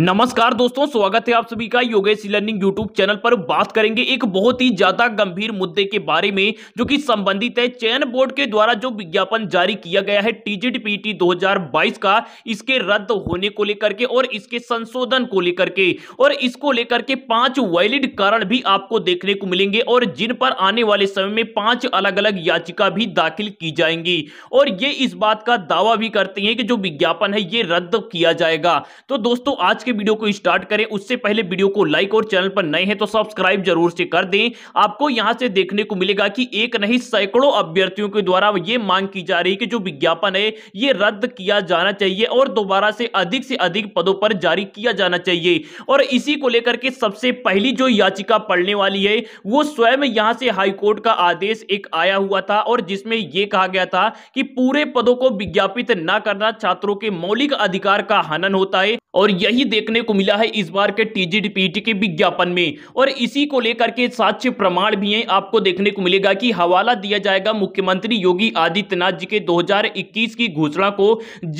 नमस्कार दोस्तों स्वागत है आप सभी का योगेश लर्निंग यूट्यूब चैनल पर बात करेंगे एक बहुत ही ज्यादा गंभीर मुद्दे के बारे में जो कि संबंधित है चयन बोर्ड के द्वारा जो विज्ञापन जारी किया गया है टीजीटीपीटी 2022 का इसके रद्द होने को लेकर के और इसके संशोधन को लेकर के और इसको लेकर के पांच वैलिड कारण भी आपको देखने को मिलेंगे और जिन पर आने वाले समय में पांच अलग अलग याचिका भी दाखिल की जाएंगी और ये इस बात का दावा भी करते हैं कि जो विज्ञापन है ये रद्द किया जाएगा तो दोस्तों आज के वीडियो को स्टार्ट करें उससे पहले वीडियो को लाइक और चैनल पर नए हैं तो सब्सक्राइब जरूर से कर दें आपको यहां से देखने को मिलेगा कि एक नहीं सैकड़ों अभ्यर्थियों के द्वारा ये मांग की जा रही है कि जो विज्ञापन है ये रद्द किया जाना चाहिए और दोबारा से अधिक से अधिक पदों पर जारी किया जाना चाहिए और इसी को लेकर के सबसे पहली जो याचिका पढ़ने वाली है वो स्वयं यहां से हाईकोर्ट का आदेश एक आया हुआ था और जिसमें यह कहा गया था कि पूरे पदों को विज्ञापित न करना छात्रों के मौलिक अधिकार का हनन होता है और यही देखने को मिला है इस बार के टीजीडीपीटी के विज्ञापन में और इसी को लेकर के साक्ष्य प्रमाण भी हैं आपको देखने को मिलेगा कि हवाला दिया जाएगा मुख्यमंत्री योगी आदित्यनाथ जी के 2021 की घोषणा को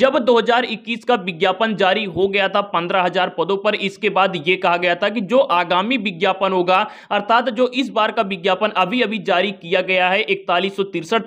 जब 2021 का विज्ञापन जारी हो गया था 15000 पदों पर इसके बाद यह कहा गया था कि जो आगामी विज्ञापन होगा अर्थात जो इस बार का विज्ञापन अभी अभी जारी किया गया है इकतालीस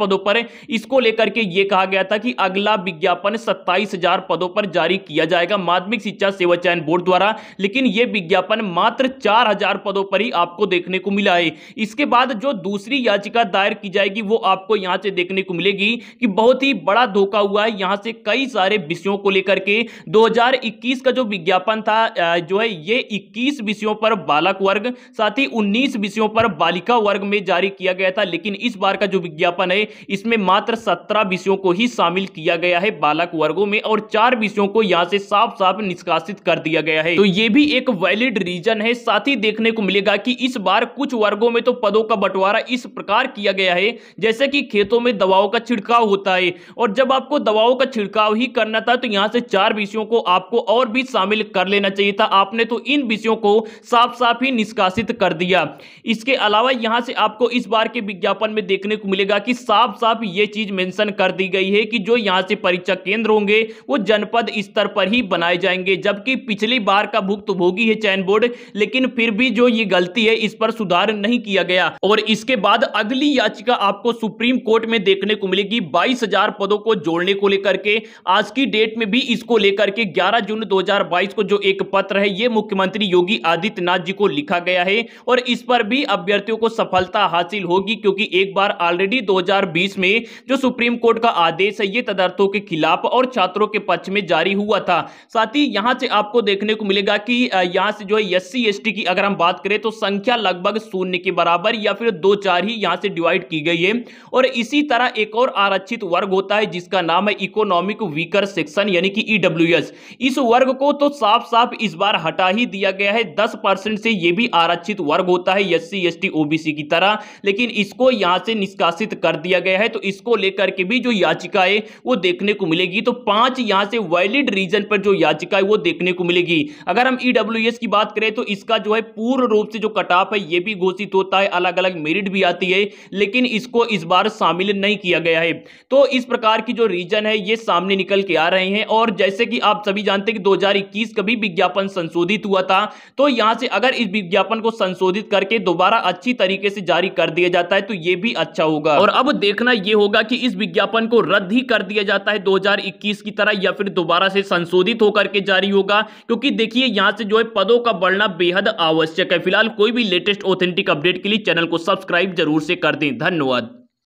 पदों पर इसको लेकर के ये कहा गया था कि अगला विज्ञापन सत्ताईस पदों पर जारी किया जाएगा माध्यमिक शिक्षा सेवा चयन बोर्ड द्वारा लेकिन यह विज्ञापन मात्र चार हजार पदों पर ही आपको देखने को मिला है इसके बाद जो दूसरी याचिका दायर की जाएगी वो आपको यहां से देखने को मिलेगी कि बहुत ही बड़ा धोखा हुआ है यहां से कई सारे विषयों को लेकर के 2021 का जो विज्ञापन था जो है ये 21 विषयों पर बालक वर्ग साथ ही 19 विषयों पर बालिका वर्ग में जारी किया गया था लेकिन इस बार का जो विज्ञापन है इसमें मात्र 17 विषयों को ही शामिल किया गया है बालक वर्गों में और चार विषयों को यहां से साफ साफ निष्कासित कर दिया गया है तो ये भी एक वैलिड रीजन है साथ ही देखने को मिलेगा कि इस बार कुछ वर्गों में तो पदों का बंटवारा इस प्रकार किया गया है जैसे कि खेतों में दवाओं का छिड़काव होता है और जब आपको दवाओं का छिड़काव ही करना था तो यहाँ से चार विषयों को आपको और भी शामिल कर लेना चाहिए था आपने तो इन विषयों को साफ साफ ही निष्कासित कर दिया इसके अलावा यहाँ से आपको इस बार के विज्ञापन में देखने को मिलेगा कि साफ साफ ये चीज मेंशन कर दी गई है कि जो यहाँ से परीक्षा केंद्र होंगे वो जनपद स्तर पर ही बनाए जाएंगे जबकि पिछली बार का भुक्त तो भोगी है चयन बोर्ड लेकिन फिर भी जो ये गलती है इस पर सुधार नहीं किया गया और इसके बाद अगली याचिका आपको सुप्रीम कोर्ट में देखने को मिलेगी बाईस पदों को जोड़ने को लेकर के आज की डेट में भी इसको लेकर के ग्यारह जून दो को जो एक पत्र है ये मुख्यमंत्री योगी आदित्यनाथ जी को लिखा गया है और इस पर भी अभ्यर्थियों को सफलता हासिल होगी क्योंकि एक बार ऑलरेडी 2020 में जो सुप्रीम कोर्ट का आदेश है ये तदर्थों के खिलाफ और छात्रों के पक्ष में जारी हुआ था साथ ही यहां से आपको देखने को मिलेगा कि यहाँ से जो है एस सी की अगर हम बात करें तो संख्या लगभग शून्य के बराबर या फिर दो चार ही यहाँ से डिवाइड की गई है और इसी तरह एक और आरक्षित वर्ग होता है जिसका नाम है इकोनॉमिक वीकर सेक्शन यानी कि ईडब्ल्यू e इस वर्ग को तो साफ साफ इस बार हटा ही दिया गया है दस परसेंट से ये भी आरक्षित वर्ग होता है एस सी ओबीसी की तरह लेकिन इसको यहाँ से निष्कासित कर दिया गया है तो इसको लेकर के भी जो याचिका है वो देखने को मिलेगी तो पांच यहाँ से वैलिड रीजन पर जो याचिका है वो देखने को मिलेगी अगर हम ई e की बात करें तो इसका जो है पूर्ण रूप से जो कट ऑफ है यह भी घोषित होता है अलग अलग मेरिट भी आती है लेकिन इसको इस बार शामिल नहीं किया गया है तो इस प्रकार की जो रीजन है ये सामने निकल के आ रहे हैं और जैसे कि आप सभी जानते हैं कि 2021 का भी विज्ञापन संशोधित हुआ था तो यहां से अगर इस विज्ञापन को संशोधित करके दोबारा अच्छी तरीके से जारी कर दिया जाता है तो यह भी अच्छा होगा और अब देखना यह होगा कि इस विज्ञापन को रद्द ही कर दिया जाता है 2021 की तरह या फिर दोबारा से संशोधित होकर के जारी होगा क्योंकि देखिए यहां से जो है पदों का बढ़ना बेहद आवश्यक है फिलहाल कोई भी लेटेस्ट ऑथेंटिक अपडेट के लिए चैनल को सब्सक्राइब जरूर से कर दें धन्यवाद